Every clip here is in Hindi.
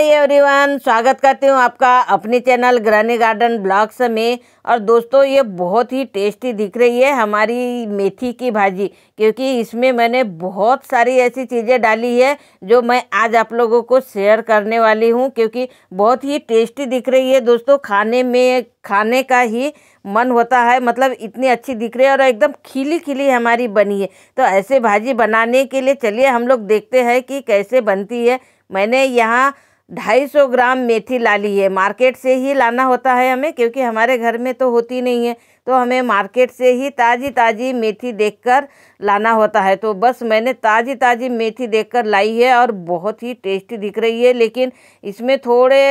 हाय एवरीवन स्वागत करती हूँ आपका अपने चैनल ग्रानी गार्डन ब्लॉग्स में और दोस्तों ये बहुत ही टेस्टी दिख रही है हमारी मेथी की भाजी क्योंकि इसमें मैंने बहुत सारी ऐसी चीज़ें डाली है जो मैं आज आप लोगों को शेयर करने वाली हूँ क्योंकि बहुत ही टेस्टी दिख रही है दोस्तों खाने में खाने का ही मन होता है मतलब इतनी अच्छी दिख रही है और एकदम खिली खिली हमारी बनी है तो ऐसे भाजी बनाने के लिए चलिए हम लोग देखते हैं कि कैसे बनती है मैंने यहाँ ढाई सौ ग्राम मेथी ला ली है मार्केट से ही लाना होता है हमें क्योंकि हमारे घर में तो होती नहीं है तो हमें मार्केट से ही ताज़ी ताज़ी मेथी देखकर लाना होता है तो बस मैंने ताज़ी ताज़ी मेथी देखकर लाई है और बहुत ही टेस्टी दिख रही है लेकिन इसमें थोड़े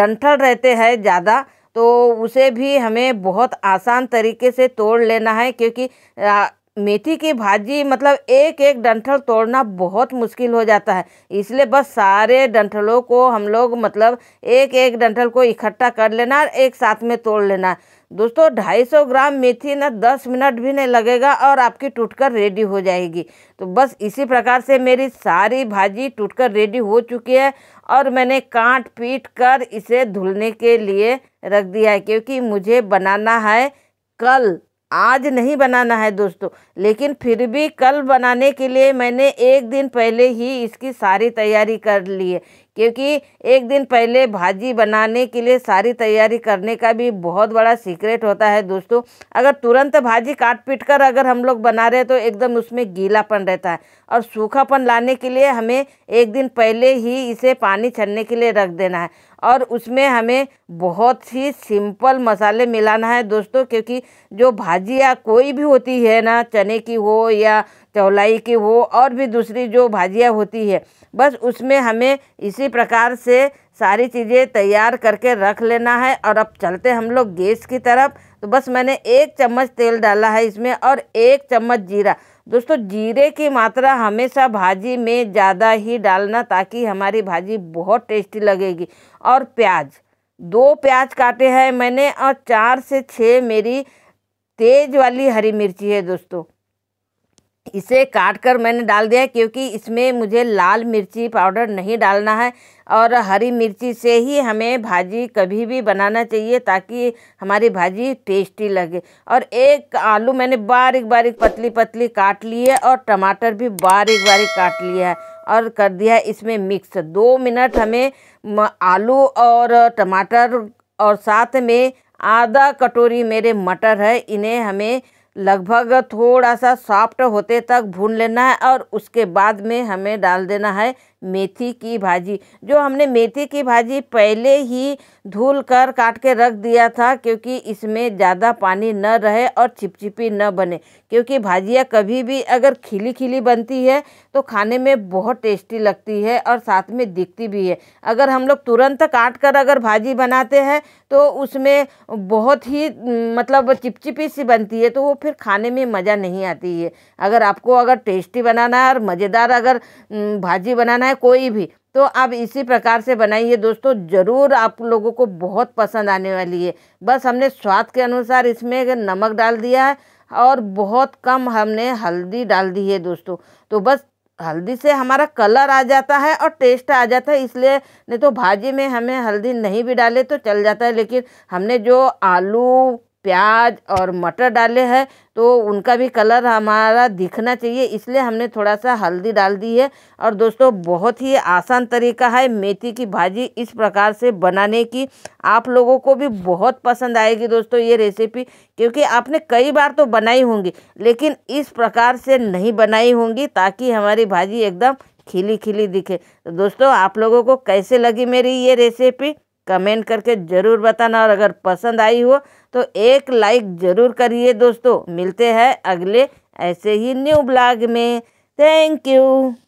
डंठल रहते हैं ज़्यादा तो उसे भी हमें बहुत आसान तरीके से तोड़ लेना है क्योंकि मेथी की भाजी मतलब एक एक डंठल तोड़ना बहुत मुश्किल हो जाता है इसलिए बस सारे डंठलों को हम लोग मतलब एक एक डंठल को इकट्ठा कर लेना और एक साथ में तोड़ लेना दोस्तों 250 ग्राम मेथी ना 10 मिनट भी नहीं लगेगा और आपकी टूटकर रेडी हो जाएगी तो बस इसी प्रकार से मेरी सारी भाजी टूटकर रेडी हो चुकी है और मैंने काट पीट कर इसे धुलने के लिए रख दिया है क्योंकि मुझे बनाना है कल आज नहीं बनाना है दोस्तों लेकिन फिर भी कल बनाने के लिए मैंने एक दिन पहले ही इसकी सारी तैयारी कर ली है क्योंकि एक दिन पहले भाजी बनाने के लिए सारी तैयारी करने का भी बहुत बड़ा सीक्रेट होता है दोस्तों अगर तुरंत भाजी काट पीट कर अगर हम लोग बना रहे हैं तो एकदम उसमें गीलापन रहता है और सूखापन लाने के लिए हमें एक दिन पहले ही इसे पानी छनने के लिए रख देना है और उसमें हमें बहुत ही सिंपल मसाले मिलाना है दोस्तों क्योंकि जो भाजी या कोई भी होती है ना चने की हो या चौलाई की वो और भी दूसरी जो भाजियाँ होती है बस उसमें हमें इसी प्रकार से सारी चीज़ें तैयार करके रख लेना है और अब चलते हम लोग गैस की तरफ तो बस मैंने एक चम्मच तेल डाला है इसमें और एक चम्मच जीरा दोस्तों जीरे की मात्रा हमेशा भाजी में ज़्यादा ही डालना ताकि हमारी भाजी बहुत टेस्टी लगेगी और प्याज दो प्याज काटे हैं मैंने और चार से छः मेरी तेज वाली हरी मिर्ची है दोस्तों इसे काट कर मैंने डाल दिया क्योंकि इसमें मुझे लाल मिर्ची पाउडर नहीं डालना है और हरी मिर्ची से ही हमें भाजी कभी भी बनाना चाहिए ताकि हमारी भाजी टेस्टी लगे और एक आलू मैंने बारीक बारीक पतली पतली काट ली है और टमाटर भी बारीक बारीक काट लिया है और कर दिया है इसमें मिक्स दो मिनट हमें आलू और टमाटर और साथ में आधा कटोरी मेरे मटर है इन्हें हमें लगभग थोड़ा सा सॉफ्ट होते तक भून लेना है और उसके बाद में हमें डाल देना है मेथी की भाजी जो हमने मेथी की भाजी पहले ही धुल कर काट के रख दिया था क्योंकि इसमें ज़्यादा पानी न रहे और चिपचिपी न बने क्योंकि भाजियाँ कभी भी अगर खिली खिली बनती है तो खाने में बहुत टेस्टी लगती है और साथ में दिखती भी है अगर हम लोग तुरंत काट कर अगर भाजी बनाते हैं तो उसमें बहुत ही मतलब चिपचिपी सी बनती है तो वो फिर खाने में मज़ा नहीं आती है अगर आपको अगर टेस्टी बनाना है और मज़ेदार अगर भाजी बनाना बनाए कोई भी तो आप इसी प्रकार से बनाइए दोस्तों ज़रूर आप लोगों को बहुत पसंद आने वाली है बस हमने स्वाद के अनुसार इसमें नमक डाल दिया है और बहुत कम हमने हल्दी डाल दी है दोस्तों तो बस हल्दी से हमारा कलर आ जाता है और टेस्ट आ जाता है इसलिए नहीं तो भाजी में हमें हल्दी नहीं भी डाले तो चल जाता है लेकिन हमने जो आलू प्याज और मटर डाले हैं तो उनका भी कलर हमारा दिखना चाहिए इसलिए हमने थोड़ा सा हल्दी डाल दी है और दोस्तों बहुत ही आसान तरीका है मेथी की भाजी इस प्रकार से बनाने की आप लोगों को भी बहुत पसंद आएगी दोस्तों ये रेसिपी क्योंकि आपने कई बार तो बनाई होंगी लेकिन इस प्रकार से नहीं बनाई होंगी ताकि हमारी भाजी एकदम खिली खिली दिखे तो दोस्तों आप लोगों को कैसे लगी मेरी ये रेसिपी कमेंट करके ज़रूर बताना और अगर पसंद आई हो तो एक लाइक ज़रूर करिए दोस्तों मिलते हैं अगले ऐसे ही न्यू ब्लॉग में थैंक यू